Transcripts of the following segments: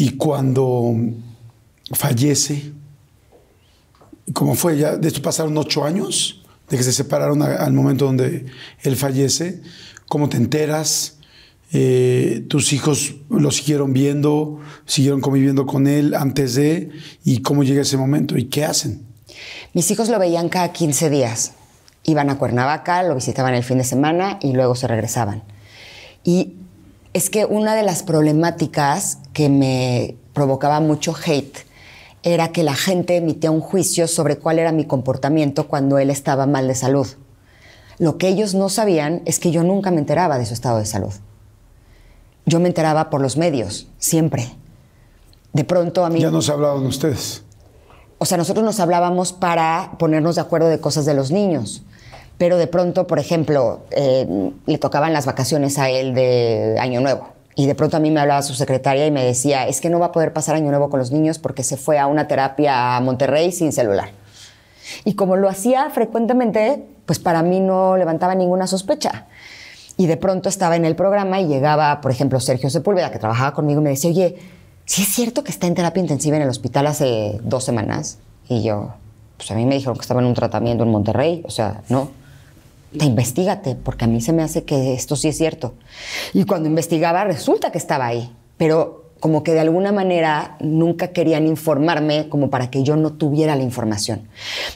Y cuando fallece, ¿cómo fue ya, de hecho pasaron ocho años de que se separaron al momento donde él fallece, ¿cómo te enteras? Eh, tus hijos lo siguieron viendo, siguieron conviviendo con él antes de, y cómo llega ese momento y qué hacen. Mis hijos lo veían cada 15 días. Iban a Cuernavaca, lo visitaban el fin de semana y luego se regresaban. Y es que una de las problemáticas que me provocaba mucho hate era que la gente emitía un juicio sobre cuál era mi comportamiento cuando él estaba mal de salud. Lo que ellos no sabían es que yo nunca me enteraba de su estado de salud. Yo me enteraba por los medios, siempre. De pronto a mí... Ya nos hablaban ustedes. O sea, nosotros nos hablábamos para ponernos de acuerdo de cosas de los niños pero de pronto, por ejemplo, eh, le tocaban las vacaciones a él de Año Nuevo. Y de pronto a mí me hablaba su secretaria y me decía, es que no va a poder pasar Año Nuevo con los niños porque se fue a una terapia a Monterrey sin celular. Y como lo hacía frecuentemente, pues para mí no levantaba ninguna sospecha. Y de pronto estaba en el programa y llegaba, por ejemplo, Sergio Sepúlveda, que trabajaba conmigo, y me decía, oye, ¿sí es cierto que está en terapia intensiva en el hospital hace dos semanas? Y yo, pues a mí me dijeron que estaba en un tratamiento en Monterrey, o sea, no. Te investigate, porque a mí se me hace que esto sí es cierto. Y cuando investigaba resulta que estaba ahí, pero como que de alguna manera nunca querían informarme como para que yo no tuviera la información.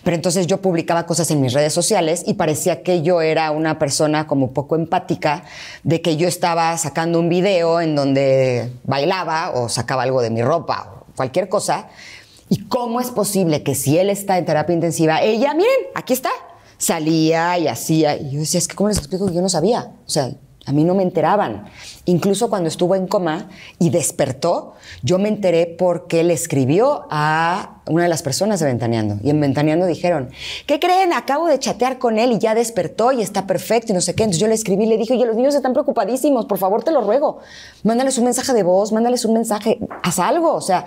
Pero entonces yo publicaba cosas en mis redes sociales y parecía que yo era una persona como poco empática de que yo estaba sacando un video en donde bailaba o sacaba algo de mi ropa o cualquier cosa. ¿Y cómo es posible que si él está en terapia intensiva, ella, miren, aquí está, salía y hacía. Y yo decía, es que ¿cómo les explico que yo no sabía? O sea, a mí no me enteraban. Incluso cuando estuvo en coma y despertó, yo me enteré porque le escribió a una de las personas de Ventaneando. Y en Ventaneando dijeron, ¿qué creen? Acabo de chatear con él y ya despertó y está perfecto y no sé qué. Entonces yo le escribí y le dije, oye, los niños están preocupadísimos, por favor te lo ruego. Mándales un mensaje de voz, mándales un mensaje, haz algo. O sea,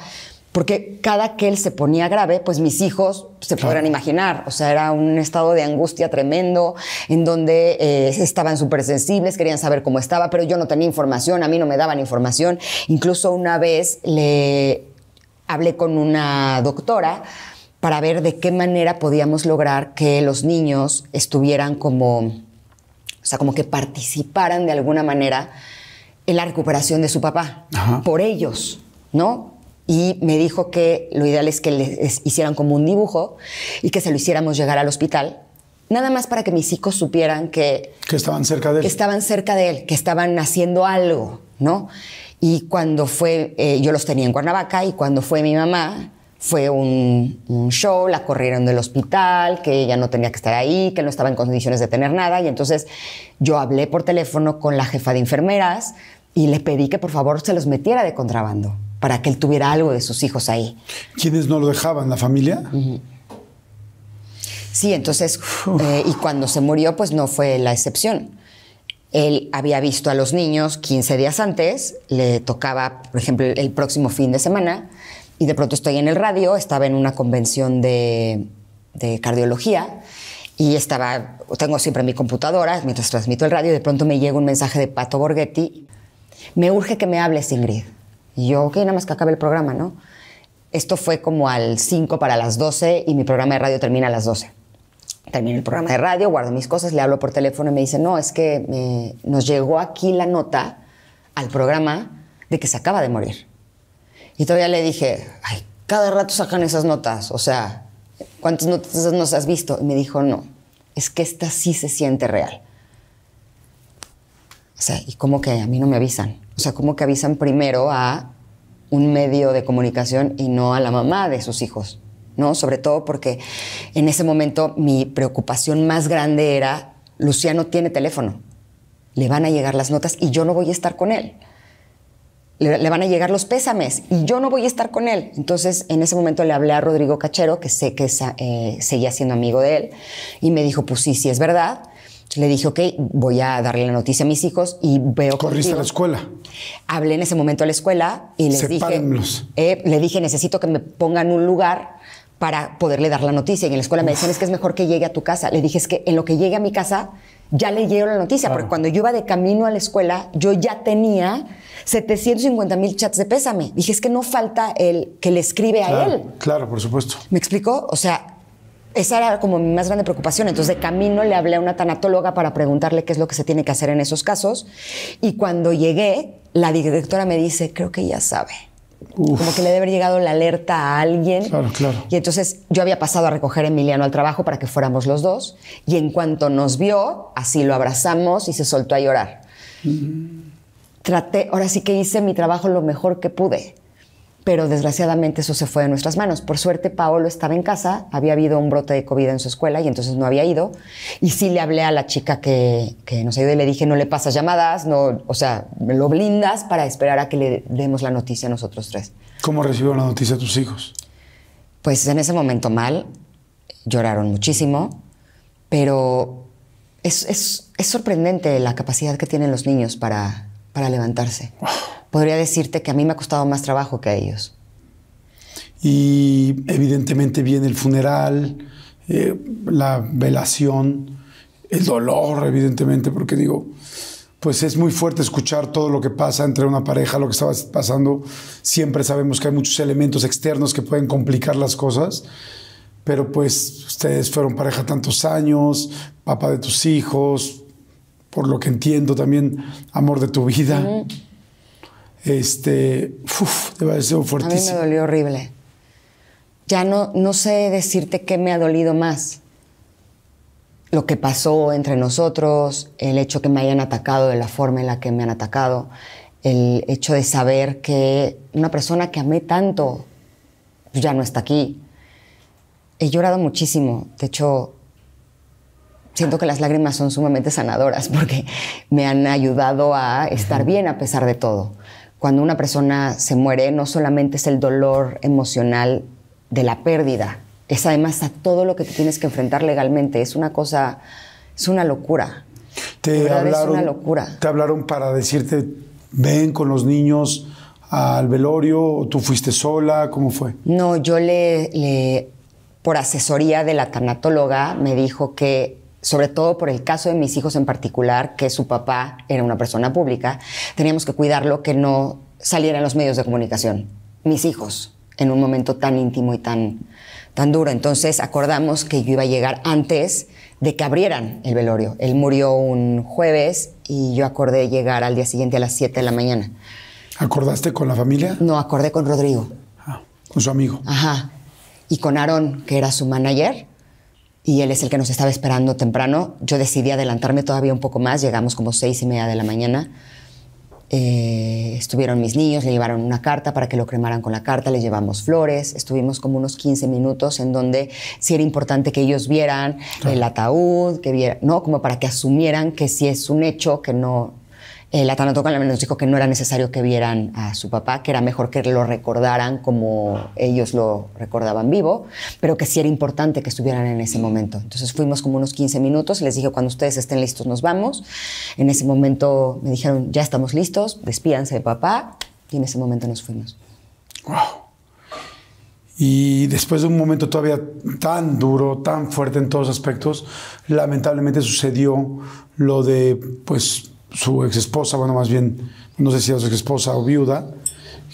porque cada que él se ponía grave, pues mis hijos se podrán imaginar, o sea, era un estado de angustia tremendo, en donde eh, estaban súper sensibles, querían saber cómo estaba, pero yo no tenía información, a mí no me daban información. Incluso una vez le hablé con una doctora para ver de qué manera podíamos lograr que los niños estuvieran como, o sea, como que participaran de alguna manera en la recuperación de su papá, por ellos, ¿no? y me dijo que lo ideal es que les hicieran como un dibujo y que se lo hiciéramos llegar al hospital. Nada más para que mis hijos supieran que... Que estaban cerca de él. Que estaban cerca de él, que estaban haciendo algo, ¿no? Y cuando fue, eh, yo los tenía en Cuernavaca y cuando fue mi mamá, fue un, show, la corrieron del hospital, que ella no tenía que estar ahí, que no estaba en condiciones de tener nada. Y entonces yo hablé por teléfono con la jefa de enfermeras y le pedí que por favor se los metiera de contrabando para que él tuviera algo de sus hijos ahí. ¿Quiénes no lo dejaban? ¿La familia? Sí, entonces, eh, y cuando se murió, pues no fue la excepción. Él había visto a los niños 15 días antes, le tocaba, por ejemplo, el próximo fin de semana, y de pronto estoy en el radio, estaba en una convención de, cardiología, y estaba, tengo siempre mi computadora mientras transmito el radio, de pronto me llega un mensaje de Pato Borghetti, me urge que me hables, Ingrid. Y yo, ok, nada más que acabe el programa, ¿no? Esto fue como al 5 para las 12 y mi programa de radio termina a las 12. Termino el programa de radio, guardo mis cosas, le hablo por teléfono y me dice, no, es que nos llegó aquí la nota al programa de que se acaba de morir. Y todavía le dije, ay, cada rato sacan esas notas, o sea, ¿cuántas notas no has visto? Y me dijo, no, es que esta sí se siente real. O sea, y cómo que a mí no me avisan. O sea, como que avisan primero a un medio de comunicación y no a la mamá de sus hijos, ¿no? Sobre todo porque en ese momento mi preocupación más grande era, Luciano tiene teléfono, le van a llegar las notas y yo no voy a estar con él. Le, van a llegar los pésames y yo no voy a estar con él. Entonces, en ese momento le hablé a Rodrigo Cachero, que sé que eh, seguía siendo amigo de él, y me dijo, pues sí, sí es verdad. Le dije, ok, voy a darle la noticia a mis hijos y veo... ¿Corriste a la escuela? Hablé en ese momento a la escuela y les dije... Eh, le dije, necesito que me pongan un lugar para poderle dar la noticia. Y en la escuela me decían, es que es mejor que llegue a tu casa. Le dije, es que en lo que llegue a mi casa ya le llevo la noticia, porque cuando yo iba de camino a la escuela, yo ya tenía 750 mil chats de pésame. Dije, es que no falta el que le escribe a él. Claro, por supuesto. ¿Me explicó? O sea, esa era como mi más grande preocupación. Entonces, de camino le hablé a una tanatóloga para preguntarle qué es lo que se tiene que hacer en esos casos. Y cuando llegué, la directora me dice, creo que ya sabe. Como que le debe haber llegado la alerta a alguien. Y entonces yo había pasado a recoger a Emiliano al trabajo para que fuéramos los dos. Y en cuanto nos vio, así lo abrazamos y se soltó a llorar. Mm. Traté, ahora sí que hice mi trabajo lo mejor que pude pero desgraciadamente eso se fue de nuestras manos. Por suerte, Paolo estaba en casa, había habido un brote de COVID en su escuela y entonces no había ido. Y sí le hablé a la chica que, que nos ayudó y le dije, no le pasas llamadas, no, o sea, lo blindas para esperar a que le demos la noticia a nosotros tres. ¿Cómo recibió la noticia a tus hijos? Pues en ese momento mal, lloraron muchísimo, pero es, es, es sorprendente la capacidad que tienen los niños para, para levantarse podría decirte que a mí me ha costado más trabajo que a ellos. Y evidentemente viene el funeral, eh, la velación, el dolor, evidentemente, porque digo, pues es muy fuerte escuchar todo lo que pasa entre una pareja, lo que estaba pasando. Siempre sabemos que hay muchos elementos externos que pueden complicar las cosas, pero pues ustedes fueron pareja tantos años, papá de tus hijos, por lo que entiendo también, amor de tu vida. Este, uf, va a fuertísimo. A mí me dolió horrible. Ya no, no sé decirte qué me ha dolido más. Lo que pasó entre nosotros, el hecho que me hayan atacado de la forma en la que me han atacado, el hecho de saber que una persona que amé tanto pues, ya no está aquí. He llorado muchísimo. De hecho, siento que las lágrimas son sumamente sanadoras porque me han ayudado a estar bien a pesar de todo cuando una persona se muere, no solamente es el dolor emocional de la pérdida, es además a todo lo que te tienes que enfrentar legalmente. Es una cosa, es una locura. Te hablaron, una locura. Te hablaron para decirte, ven con los niños al velorio, tú fuiste sola, ¿cómo fue? No, yo le, le por asesoría de la tanatóloga, me dijo que sobre todo por el caso de mis hijos en particular, que su papá era una persona pública, teníamos que cuidarlo que no salieran los medios de comunicación. Mis hijos, en un momento tan íntimo y tan, tan duro. Entonces acordamos que yo iba a llegar antes de que abrieran el velorio. Él murió un jueves y yo acordé llegar al día siguiente a las 7 de la mañana. ¿Acordaste con la familia? No, acordé con Rodrigo. Ah, con su amigo. Ajá. Y con Aarón, que era su manager, y él es el que nos estaba esperando temprano. Yo decidí adelantarme todavía un poco más, llegamos como seis y media de la mañana. Eh, estuvieron mis niños, le llevaron una carta para que lo cremaran con la carta, le llevamos flores, estuvimos como unos 15 minutos en donde sí era importante que ellos vieran el ataúd, que vieran, ¿no? Como para que asumieran que sí es un hecho, que no, eh, la la tanatócala nos dijo que no era necesario que vieran a su papá, que era mejor que lo recordaran como ellos lo recordaban vivo, pero que sí era importante que estuvieran en ese momento. Entonces fuimos como unos 15 minutos, y les dije, cuando ustedes estén listos nos vamos. En ese momento me dijeron, ya estamos listos, despídanse de papá, y en ese momento nos fuimos. Y después de un momento todavía tan duro, tan fuerte en todos aspectos, lamentablemente sucedió lo de, pues, su exesposa, bueno, más bien, no sé si era su ex esposa o viuda,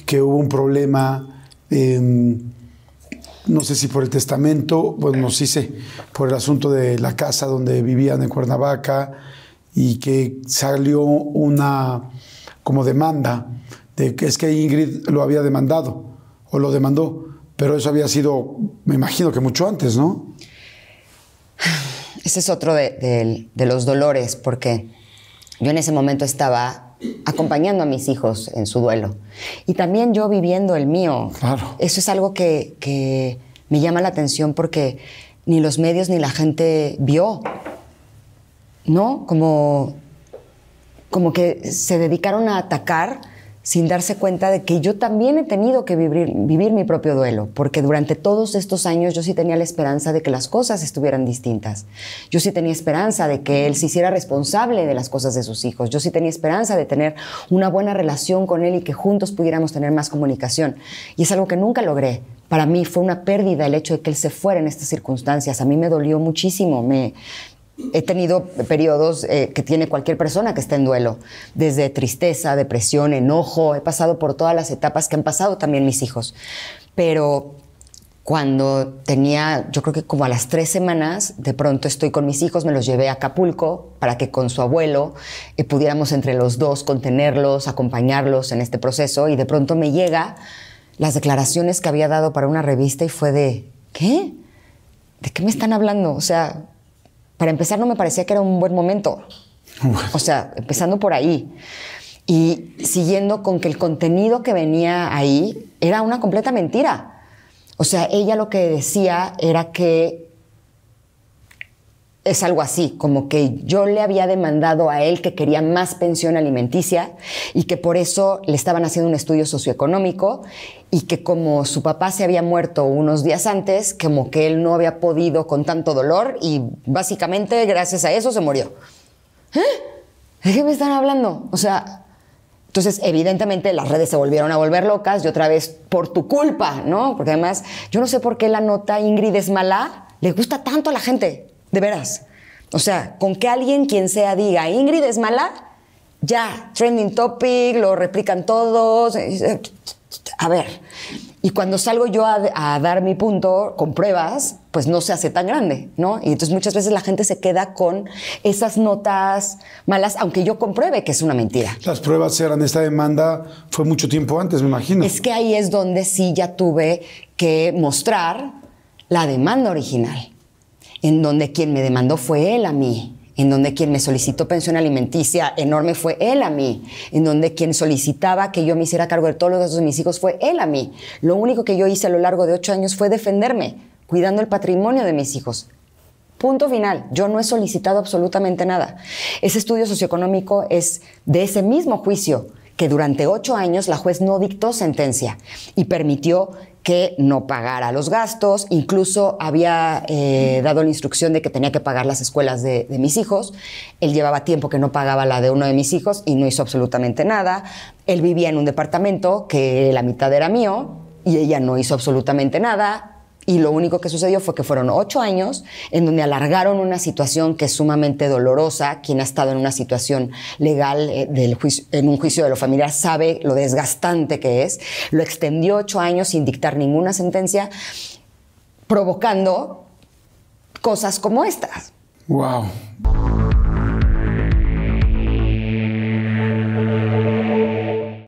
que hubo un problema, em, no sé si por el testamento, bueno, no sí sé, por el asunto de la casa donde vivían en Cuernavaca y que salió una como demanda de que es que Ingrid lo había demandado o lo demandó, pero eso había sido, me imagino que mucho antes, ¿no? Ese es otro de los dolores, porque yo en ese momento estaba acompañando a mis hijos en su duelo y también yo viviendo el mío. Claro. Eso es algo que, me llama la atención porque ni los medios ni la gente vio, ¿no? Como, como que se dedicaron a atacar sin darse cuenta de que yo también he tenido que vivir, vivir mi propio duelo, porque durante todos estos años yo sí tenía la esperanza de que las cosas estuvieran distintas. Yo sí tenía esperanza de que él se hiciera responsable de las cosas de sus hijos. Yo sí tenía esperanza de tener una buena relación con él y que juntos pudiéramos tener más comunicación. Y es algo que nunca logré. Para mí fue una pérdida el hecho de que él se fuera en estas circunstancias. A mí me dolió muchísimo, me, he tenido periodos eh, que tiene cualquier persona que está en duelo, desde tristeza, depresión, enojo, he pasado por todas las etapas que han pasado también mis hijos. Pero cuando tenía, yo creo que como a las tres semanas, de pronto estoy con mis hijos, me los llevé a Acapulco para que con su abuelo eh, pudiéramos entre los dos contenerlos, acompañarlos en este proceso y de pronto me llega las declaraciones que había dado para una revista y fue de, ¿qué? ¿De qué me están hablando? O sea, para empezar, no me parecía que era un buen momento. O sea, empezando por ahí. Y siguiendo con que el contenido que venía ahí era una completa mentira. O sea, ella lo que decía era que es algo así, como que yo le había demandado a él que quería más pensión alimenticia y que por eso le estaban haciendo un estudio socioeconómico y que como su papá se había muerto unos días antes, como que él no había podido con tanto dolor y básicamente gracias a eso se murió. ¿Eh? ¿De qué me están hablando? O sea, entonces evidentemente las redes se volvieron a volver locas y otra vez por tu culpa, ¿no? Porque además yo no sé por qué la nota Ingrid es mala, le gusta tanto a la gente de veras. O sea, con que alguien quien sea diga, Ingrid es mala, ya, trending topic, lo replican todos. Eh, eh, a ver, y cuando salgo yo a, dar mi punto con pruebas, pues no se hace tan grande, ¿no? Y entonces muchas veces la gente se queda con esas notas malas, aunque yo compruebe que es una mentira. Las pruebas eran, esta demanda fue mucho tiempo antes, me imagino. Es que ahí es donde sí ya tuve que mostrar la demanda original en donde quien me demandó fue él a mí, en donde quien me solicitó pensión alimenticia enorme fue él a mí, en donde quien solicitaba que yo me hiciera cargo de todos los gastos de mis hijos fue él a mí. Lo único que yo hice a lo largo de ocho años fue defenderme, cuidando el patrimonio de mis hijos. Punto final, yo no he solicitado absolutamente nada. Ese estudio socioeconómico es de ese mismo juicio que durante ocho años la juez no dictó sentencia y permitió que no pagara los gastos, incluso había eh, dado la instrucción de que tenía que pagar las escuelas de, mis hijos, él llevaba tiempo que no pagaba la de uno de mis hijos y no hizo absolutamente nada, él vivía en un departamento que la mitad era mío y ella no hizo absolutamente nada, y lo único que sucedió fue que fueron ocho años en donde alargaron una situación que es sumamente dolorosa. Quien ha estado en una situación legal eh, en un juicio de lo familiar sabe lo desgastante que es. Lo extendió ocho años sin dictar ninguna sentencia, provocando cosas como estas. ¡Wow!